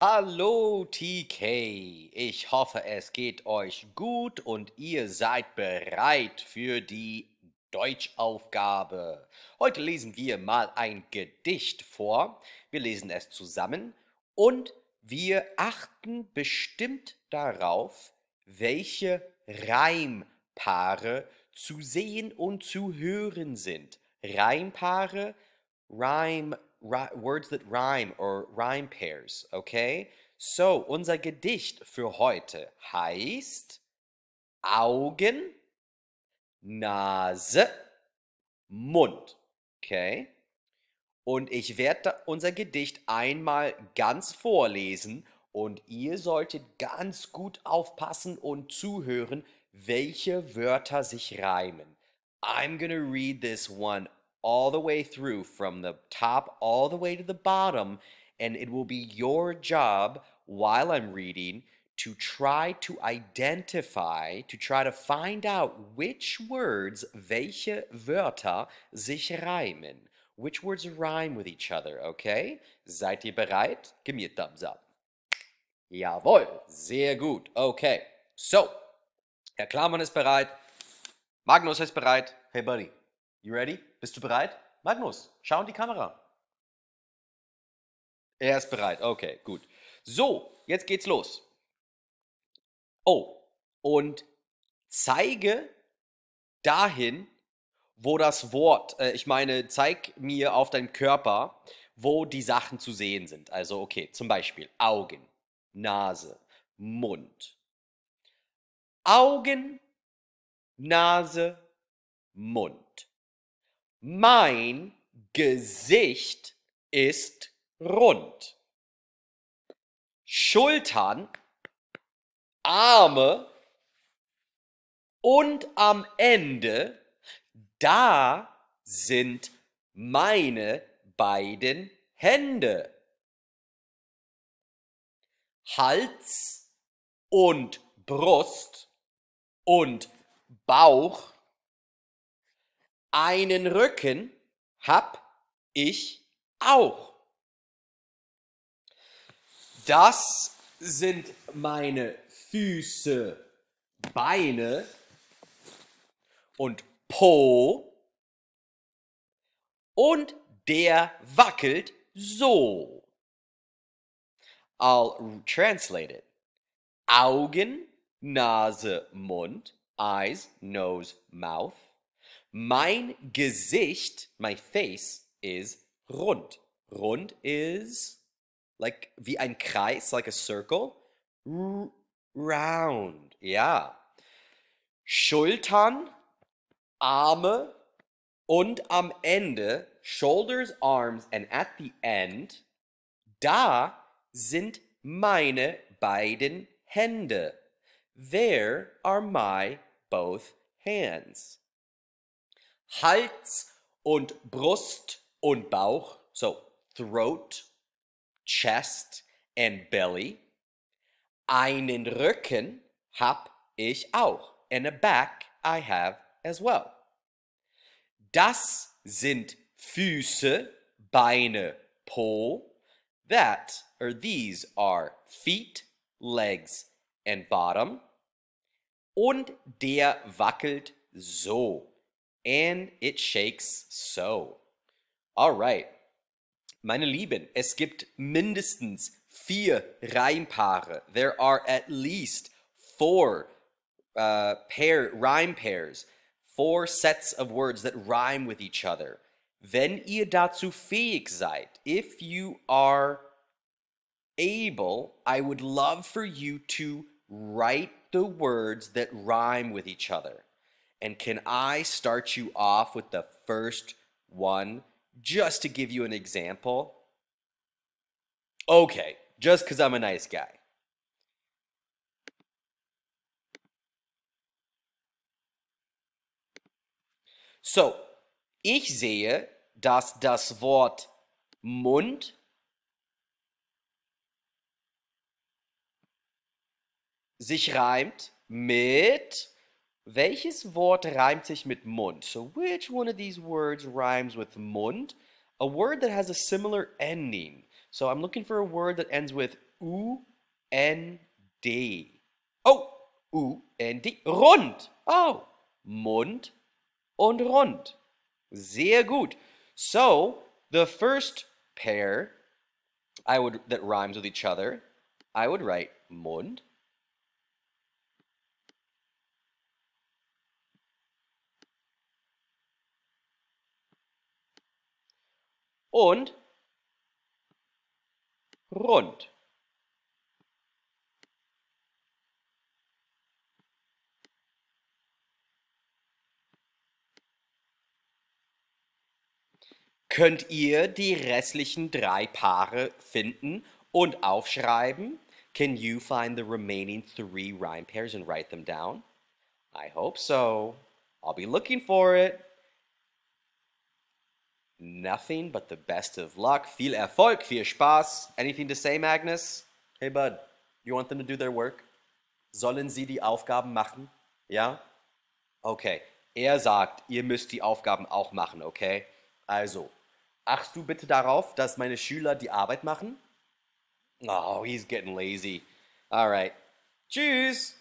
Hallo TK, ich hoffe es geht euch gut und ihr seid bereit für die Deutschaufgabe. Heute lesen wir mal ein Gedicht vor, wir lesen es zusammen und wir achten bestimmt darauf, welche Reimpaare zu sehen und zu hören sind. Reimpaare, Rhyme words that rhyme or rhyme pairs, okay? So, unser Gedicht für heute heißt Augen, Nase, Mund, okay? Und ich werde unser Gedicht einmal ganz vorlesen und ihr solltet ganz gut aufpassen und zuhören, welche Wörter sich reimen. I'm gonna read this one all the way through from the top all the way to the bottom. And it will be your job while I'm reading to try to identify, to try to find out which words, welche Wörter sich reimen. Which words rhyme with each other, okay? Seid ihr bereit? Give me a thumbs up. Jawohl, sehr gut, okay. So, Herr Klammann ist bereit, Magnus ist bereit. Hey, buddy. You ready? Bist du bereit? Magnus, schau in die Kamera. Er ist bereit. Okay, gut. So, jetzt geht's los. Oh, und zeige dahin, wo das Wort, äh, ich meine, zeig mir auf deinem Körper, wo die Sachen zu sehen sind. Also, okay, zum Beispiel Augen, Nase, Mund. Augen, Nase, Mund. Mein Gesicht ist rund. Schultern, Arme und am Ende, da sind meine beiden Hände. Hals und Brust und Bauch einen Rücken hab ich auch. Das sind meine Füße, Beine und Po und der wackelt so. I'll translate it. Augen, Nase, Mund, eyes, nose, mouth. Mein Gesicht, my face, is rund. Rund is like wie ein Kreis, like a circle. R round, ja. Schultern, Arme und am Ende, shoulders, arms and at the end, da sind meine beiden Hände. There are my both hands. Hals und Brust und Bauch, so throat, chest and belly. Einen Rücken hab ich auch. And a back I have as well. Das sind Füße, Beine, Po. That or these are feet, legs and bottom. Und der wackelt so. and it shakes so. Alright. Meine Lieben, es gibt mindestens vier Reimpaare. There are at least four uh, pair, rhyme pairs, four sets of words that rhyme with each other. Wenn ihr dazu fähig seid, if you are able, I would love for you to write the words that rhyme with each other. And can I start you off with the first one just to give you an example? Okay, just because I'm a nice guy. So, ich sehe, dass das Wort Mund sich reimt mit Welches Wort reimt sich mit Mund? So which one of these words rhymes with Mund? A word that has a similar ending. So I'm looking for a word that ends with U, N, D. Oh, U, N, D. Rund. Oh, Mund und Rund. Sehr gut. So the first pair I would that rhymes with each other, I would write Mund und rund. Könnt ihr die restlichen drei Paare finden und aufschreiben? Can you find the remaining three rhyme pairs and write them down? I hope so. I'll be looking for it nothing but the best of luck. Viel Erfolg, viel Spaß. Anything to say, Magnus? Hey, bud, you want them to do their work? Sollen sie die Aufgaben machen? Ja? Okay. Er sagt, ihr müsst die Aufgaben auch machen, okay? Also, achst du bitte darauf, dass meine Schüler die Arbeit machen? Oh, he's getting lazy. All right. Tschüss.